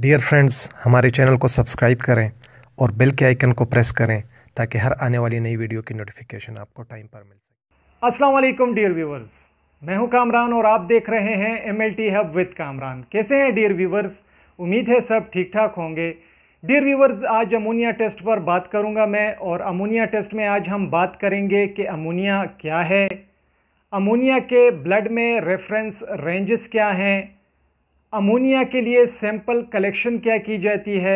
dear friends हमारे channel को subscribe करें और बेल के आइकन को प्रेस करें ताकि हर आने वाली नई वीडियो की नोटिफिकेशन आपको टाइम पर मिल सके असलम डियर व्यूवर्स मैं हूं कामरान और आप देख रहे हैं M L T hub with Kamran कैसे हैं डियर व्यूवर्स उम्मीद है सब ठीक ठाक होंगे डियर व्यूवर्स आज अमोनिया टेस्ट पर बात करूंगा मैं और अमोनिया टेस्ट में आज हम बात करेंगे कि अमोनिया क्या है अमोनिया के ब्लड में रेफरेंस रेंजेस क्या हैं अमोनिया के लिए सैंपल कलेक्शन क्या की जाती है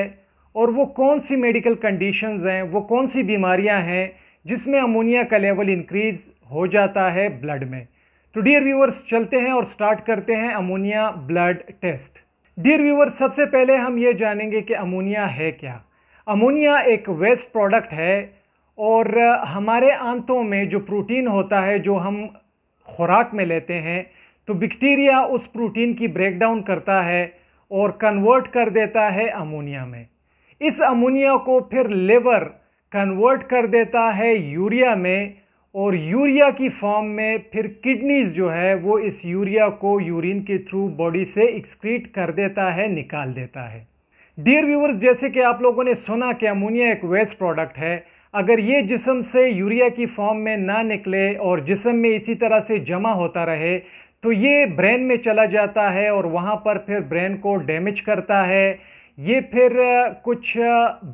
और वो कौन सी मेडिकल कंडीशंस हैं वो कौन सी बीमारियां हैं जिसमें अमोनिया का लेवल इंक्रीज हो जाता है ब्लड में तो डियर व्यूवर्स चलते हैं और स्टार्ट करते हैं ammonia blood test dear viewers सबसे पहले हम ये जानेंगे कि अमोनिया है क्या अमोनिया एक वेस्ट प्रोडक्ट है और हमारे आंतों में जो प्रोटीन होता है जो हम खुराक में लेते हैं तो बैक्टीरिया उस प्रोटीन की ब्रेकडाउन करता है और कन्वर्ट कर देता है अमोनिया में इस अमोनिया को फिर लेवर कन्वर्ट कर देता है यूरिया में और यूरिया की फॉर्म में फिर किडनीज जो है वो इस यूरिया को यूरिन के थ्रू बॉडी से एक्सक्रीट कर देता है निकाल देता है डियर व्यूवर्स जैसे कि आप लोगों ने सुना कि अमोनिया एक वेस्ट प्रोडक्ट है अगर ये जिसम से यूरिया की फॉर्म में ना निकले और जिसम में इसी तरह से जमा होता रहे तो ये ब्रेन में चला जाता है और वहाँ पर फिर ब्रेन को डैमेज करता है ये फिर कुछ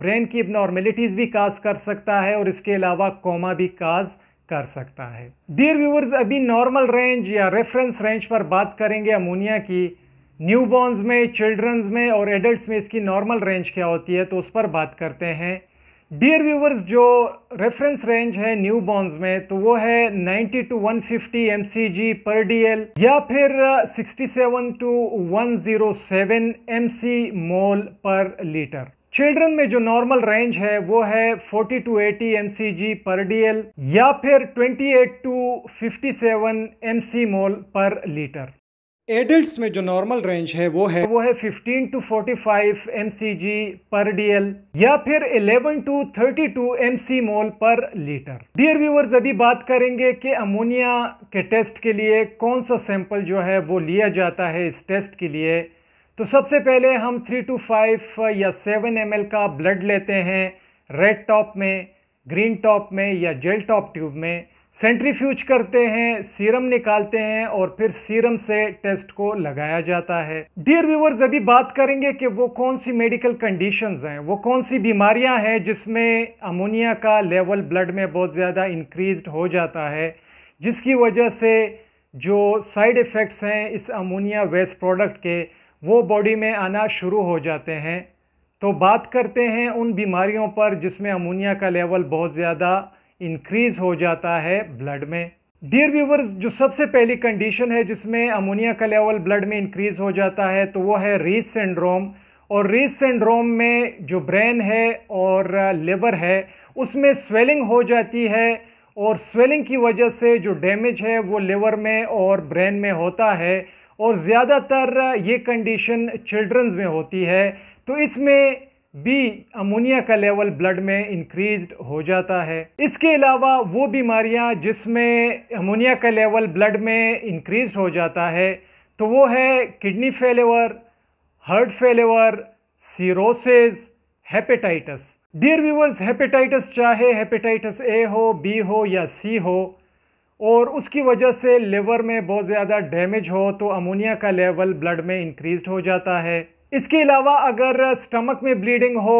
ब्रेन की नॉर्मेलिटीज़ भी काज कर सकता है और इसके अलावा कोमा भी काज कर सकता है डियर व्यूवर्स अभी नॉर्मल रेंज या रेफरेंस रेंज पर बात करेंगे अमोनिया की न्यूबॉर्न्स में चिल्ड्रंस में और एडल्ट्स में इसकी नॉर्मल रेंज क्या होती है तो उस पर बात करते हैं डियर व्यूवर्स जो रेफरेंस रेंज है न्यू बॉन्स में तो वो है 90 टू 150 एमसीजी पर डीएल या फिर 67 टू 107 एमसी मोल पर लीटर चिल्ड्रन में जो नॉर्मल रेंज है वो है 40 टू 80 एम पर डीएल या फिर 28 टू 57 एम मोल पर लीटर एडल्ट में जो नॉर्मल रेंज है वो है वो है 15 टू 45 mcg पर डीएल या फिर 11 टू 32 mc मोल पर लीटर डियर व्यूवर्स अभी बात करेंगे कि अमोनिया के टेस्ट के लिए कौन सा सैंपल जो है वो लिया जाता है इस टेस्ट के लिए तो सबसे पहले हम 3 टू 5 या 7 एम का ब्लड लेते हैं रेड टॉप में ग्रीन टॉप में या जेल टॉप ट्यूब में सेंट्रीफ्यूज करते हैं सीरम निकालते हैं और फिर सीरम से टेस्ट को लगाया जाता है डियर व्यूवर्स अभी बात करेंगे कि वो कौन सी मेडिकल कंडीशंस हैं वो कौन सी बीमारियां हैं जिसमें अमोनिया का लेवल ब्लड में बहुत ज़्यादा इंक्रीज हो जाता है जिसकी वजह से जो साइड इफ़ेक्ट्स हैं इस अमोनिया वेस्ट प्रोडक्ट के वो बॉडी में आना शुरू हो जाते हैं तो बात करते हैं उन बीमारियों पर जिसमें अमोनिया का लेवल बहुत ज़्यादा इंक्रीज हो जाता है ब्लड में डियर व्यूवर्स जो सबसे पहली कंडीशन है जिसमें अमोनिया का लेवल ब्लड में इंक्रीज हो जाता है तो वो है रीज सिंड्रोम और रीस सिंड्रोम में जो ब्रेन है और लिवर uh, है उसमें स्वेलिंग हो जाती है और स्वेलिंग की वजह से जो डैमेज है वो लिवर में और ब्रेन में होता है और ज़्यादातर uh, ये कंडीशन चिल्ड्रंस में होती है तो इसमें बी अमोनिया का लेवल ब्लड में इंक्रीज हो जाता है इसके अलावा वो बीमारियां जिसमें अमोनिया का लेवल ब्लड में इंक्रीज हो जाता है तो वो है kidney failure heart failure cirrhosis hepatitis dear viewers hepatitis चाहे हेपेटाइटस ए हो बी हो या सी हो और उसकी वजह से लिवर में बहुत ज़्यादा डैमेज हो तो अमोनिया का लेवल ब्लड में इंक्रीज हो जाता है इसके अलावा अगर स्टमक में ब्लीडिंग हो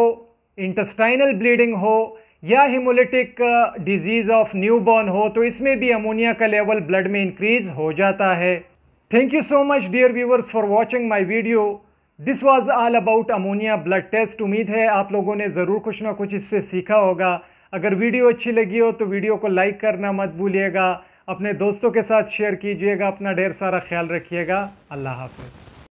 इंटस्टाइनल ब्लीडिंग हो या हिमोलिटिक डिजीज़ ऑफ न्यूबॉर्न हो तो इसमें भी अमोनिया का लेवल ब्लड में इंक्रीज हो जाता है thank you so much dear viewers for watching my video this was all about ammonia blood test उम्मीद है आप लोगों ने ज़रूर कुछ ना कुछ इससे सीखा होगा अगर वीडियो अच्छी लगी हो तो वीडियो को लाइक करना मत भूलिएगा अपने दोस्तों के साथ शेयर कीजिएगा अपना ढेर सारा ख्याल रखिएगा अल्लाह हाफिज़